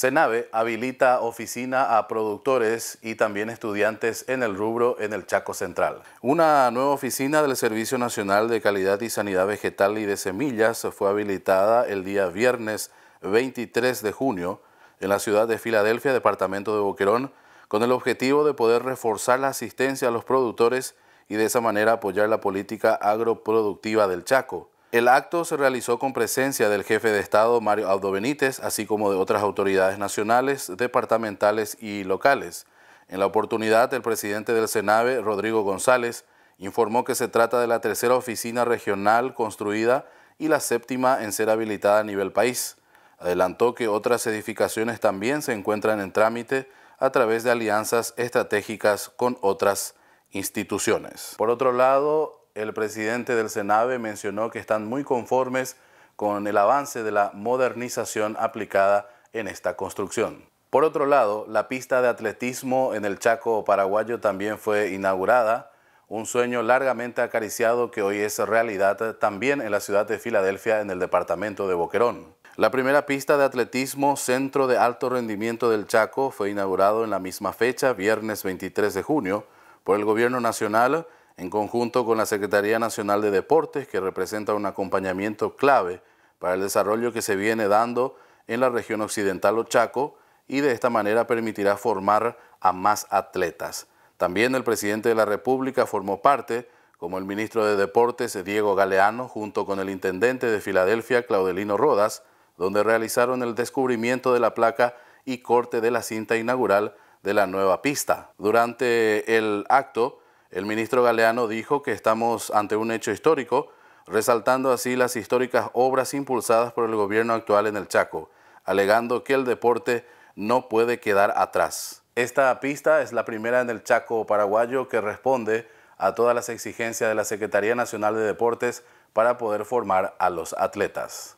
CENAVE habilita oficina a productores y también estudiantes en el rubro en el Chaco Central. Una nueva oficina del Servicio Nacional de Calidad y Sanidad Vegetal y de Semillas fue habilitada el día viernes 23 de junio en la ciudad de Filadelfia, departamento de Boquerón, con el objetivo de poder reforzar la asistencia a los productores y de esa manera apoyar la política agroproductiva del Chaco. El acto se realizó con presencia del jefe de Estado, Mario Aldo Benítez, así como de otras autoridades nacionales, departamentales y locales. En la oportunidad, el presidente del CENAVE, Rodrigo González, informó que se trata de la tercera oficina regional construida y la séptima en ser habilitada a nivel país. Adelantó que otras edificaciones también se encuentran en trámite a través de alianzas estratégicas con otras instituciones. Por otro lado, el presidente del Senave mencionó que están muy conformes con el avance de la modernización aplicada en esta construcción. Por otro lado, la pista de atletismo en el Chaco paraguayo también fue inaugurada, un sueño largamente acariciado que hoy es realidad también en la ciudad de Filadelfia, en el departamento de Boquerón. La primera pista de atletismo Centro de Alto Rendimiento del Chaco fue inaugurado en la misma fecha, viernes 23 de junio, por el Gobierno Nacional en conjunto con la Secretaría Nacional de Deportes, que representa un acompañamiento clave para el desarrollo que se viene dando en la región occidental ochaco Chaco y de esta manera permitirá formar a más atletas. También el presidente de la República formó parte, como el ministro de Deportes Diego Galeano, junto con el intendente de Filadelfia Claudelino Rodas, donde realizaron el descubrimiento de la placa y corte de la cinta inaugural de la nueva pista. Durante el acto, el ministro Galeano dijo que estamos ante un hecho histórico, resaltando así las históricas obras impulsadas por el gobierno actual en el Chaco, alegando que el deporte no puede quedar atrás. Esta pista es la primera en el Chaco paraguayo que responde a todas las exigencias de la Secretaría Nacional de Deportes para poder formar a los atletas.